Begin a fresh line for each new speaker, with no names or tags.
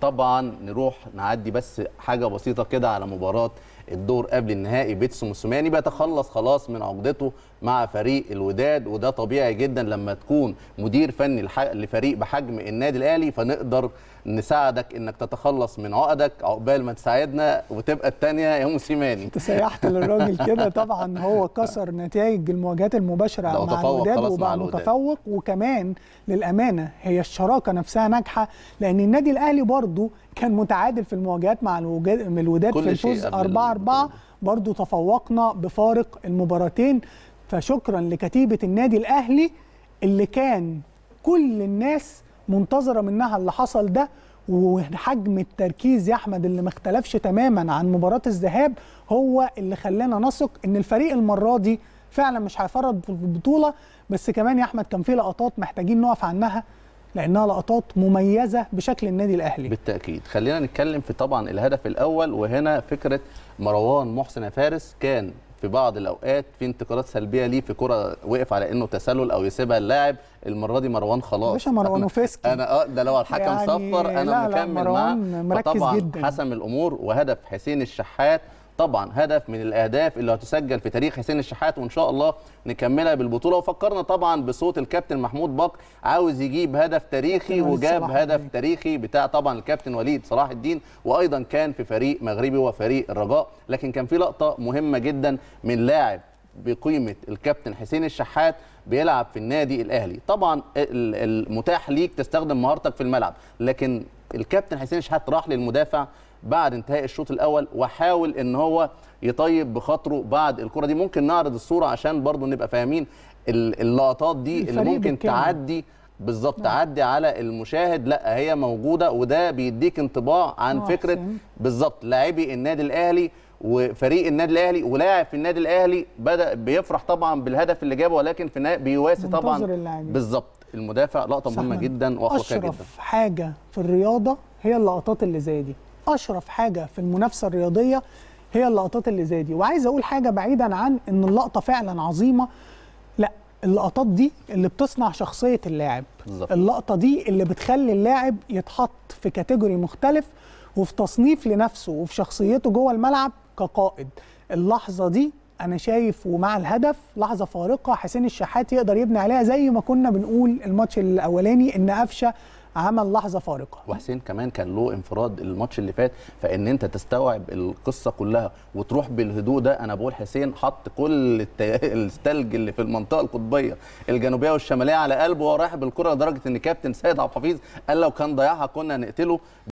طبعا نروح نعدي بس حاجه بسيطه كده على مباراه الدور قبل النهائي بيتسو موسيماني بيتخلص خلاص من عقدته مع فريق الوداد وده طبيعي جدا لما تكون مدير فني لفريق بحجم النادي الاهلي فنقدر نساعدك انك تتخلص من عقدك عقبال ما تساعدنا وتبقى الثانيه يا موسيماني انت سيحت
للراجل كده طبعا هو كسر نتائج المواجهات المباشره مع الوداد وبقى متفوق وكمان للامانه هي الشراكه نفسها ناجحه لان النادي الاهلي برضو كان متعادل في المواجهات مع الوداد في الفوز 4 4 أربعة برضو تفوقنا بفارق المباراتين فشكرا لكتيبة النادي الأهلي اللي كان كل الناس منتظرة منها اللي حصل ده وحجم التركيز يا احمد اللي ما اختلفش تماما عن مباراه الذهاب هو اللي خلانا نثق ان الفريق المره دي فعلا مش هيفرط في البطوله بس كمان يا احمد كان في لقطات محتاجين نقف عنها لانها لقطات مميزه بشكل النادي الاهلي
بالتاكيد خلينا نتكلم في طبعا الهدف الاول وهنا فكره مروان محسن فارس كان في بعض الاوقات في انتقادات سلبيه ليه في كره وقف على انه تسلل او يسيبها اللاعب المره دي مروان خلاص مش مروان وفيسكي انا اه ده لو الحكم يعني صفر انا لا مكمل لا مروان معاه مركز جدا حسم الامور وهدف حسين الشحات طبعا هدف من الاهداف اللي هتسجل في تاريخ حسين الشحات وان شاء الله نكملها بالبطوله وفكرنا طبعا بصوت الكابتن محمود بكر عاوز يجيب هدف تاريخي وجاب هدف تاريخي بتاع طبعا الكابتن وليد صلاح الدين وايضا كان في فريق مغربي وفريق الرجاء لكن كان في لقطه مهمه جدا من لاعب بقيمه الكابتن حسين الشحات بيلعب في النادي الاهلي طبعا المتاح ليك تستخدم مهارتك في الملعب لكن الكابتن حسين الشحات راح للمدافع بعد انتهاء الشوط الاول وحاول ان هو يطيب بخاطره بعد الكره دي ممكن نعرض الصوره عشان برضو نبقى فاهمين اللقطات دي اللي ممكن بالكامل. تعدي بالظبط نعم. تعدي على المشاهد لا هي موجوده وده بيديك انطباع عن نعم، فكره بالظبط لاعبي النادي الاهلي وفريق النادي الاهلي ولاعب في النادي الاهلي بدا بيفرح طبعا بالهدف اللي جابه ولكن في النهايه بيواسي طبعا بالظبط المدافع لقطه مهمه جدا واخلاقيه جدا اشرف
حاجه في الرياضه هي اللقطات اللي زي دي اشرف حاجه في المنافسه الرياضيه هي اللقطات اللي زي دي وعايز اقول حاجه بعيدا عن ان اللقطه فعلا عظيمه لا اللقطات دي اللي بتصنع شخصيه اللاعب بالزبط. اللقطه دي اللي بتخلي اللاعب يتحط في كاتيجوري مختلف وفي تصنيف لنفسه وفي شخصيته جوه الملعب كقائد اللحظه دي انا شايف ومع الهدف لحظه فارقه حسين الشحات يقدر يبني عليها زي ما كنا بنقول الماتش الاولاني ان قفشه عمل لحظه فارقه
وحسين كمان كان له انفراد الماتش اللي فات فان انت تستوعب القصه كلها وتروح بالهدوء ده انا بقول حسين حط كل الثلج اللي في المنطقه القطبيه الجنوبيه والشماليه على قلبه ورايح بالكره لدرجه ان كابتن سيد عبد الحفيظ قال لو كان ضيعها كنا هنقتله